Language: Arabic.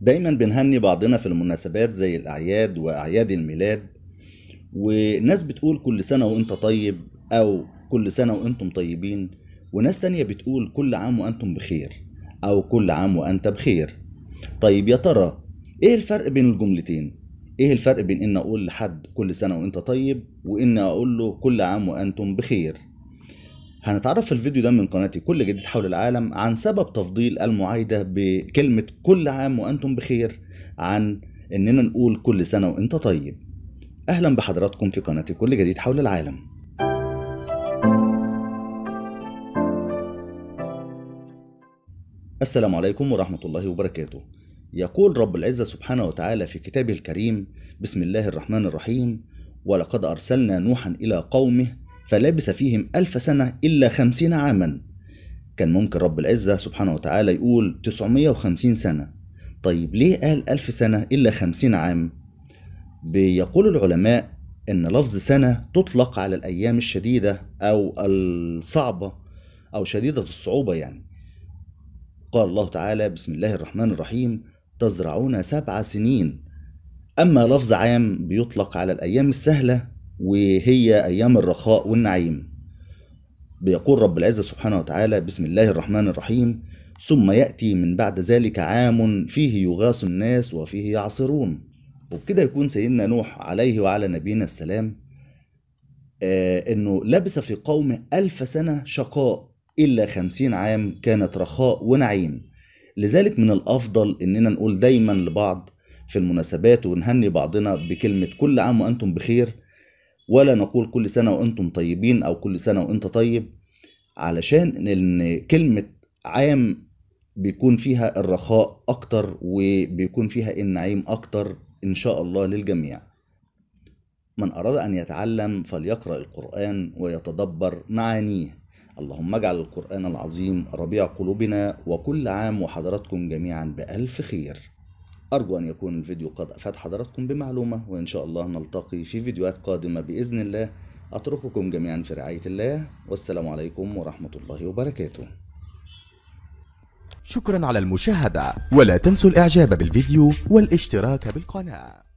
دايما بنهني بعضنا في المناسبات زي الأعياد وأعياد الميلاد وناس بتقول كل سنة وأنت طيب أو كل سنة وأنتم طيبين وناس تانية بتقول كل عام وأنتم بخير أو كل عام وأنت بخير طيب يا ترى إيه الفرق بين الجملتين؟ إيه الفرق بين إن أقول لحد كل سنة وأنت طيب وإن أقول له كل عام وأنتم بخير؟ هنتعرف في الفيديو ده من قناتي كل جديد حول العالم عن سبب تفضيل المعايدة بكلمة كل عام وأنتم بخير عن إننا نقول كل سنة وأنت طيب أهلا بحضراتكم في قناتي كل جديد حول العالم السلام عليكم ورحمة الله وبركاته يقول رب العزة سبحانه وتعالى في كتابه الكريم بسم الله الرحمن الرحيم ولقد أرسلنا نوحا إلى قومه فلبث فيهم ألف سنة إلا خمسين عاما كان ممكن رب العزة سبحانه وتعالى يقول 950 سنة طيب ليه قال ألف سنة إلا خمسين عام بيقول العلماء إن لفظ سنة تطلق على الأيام الشديدة أو الصعبة أو شديدة الصعوبة يعني قال الله تعالى بسم الله الرحمن الرحيم تزرعون سبع سنين أما لفظ عام بيطلق على الأيام السهلة وهي أيام الرخاء والنعيم بيقول رب العزة سبحانه وتعالى بسم الله الرحمن الرحيم ثم يأتي من بعد ذلك عام فيه يغاث الناس وفيه يعصرون وبكده يكون سيدنا نوح عليه وعلى نبينا السلام آه انه لبس في قومه ألف سنة شقاء إلا خمسين عام كانت رخاء ونعيم لذلك من الأفضل إننا نقول دايما لبعض في المناسبات ونهني بعضنا بكلمة كل عام وأنتم بخير ولا نقول كل سنة وأنتم طيبين أو كل سنة وأنت طيب علشان إن كلمة عام بيكون فيها الرخاء أكتر وبيكون فيها النعيم أكتر إن شاء الله للجميع من أراد أن يتعلم فليقرأ القرآن ويتدبر معانيه اللهم اجعل القرآن العظيم ربيع قلوبنا وكل عام وحضراتكم جميعا بألف خير أرجو أن يكون الفيديو قد أفاد حضراتكم بمعلومة وإن شاء الله نلتقي في فيديوهات قادمة بإذن الله أترككم جميعا في رعاية الله والسلام عليكم ورحمة الله وبركاته شكرا على المشاهدة ولا تنسوا الإعجاب بالفيديو والاشتراك بالقناة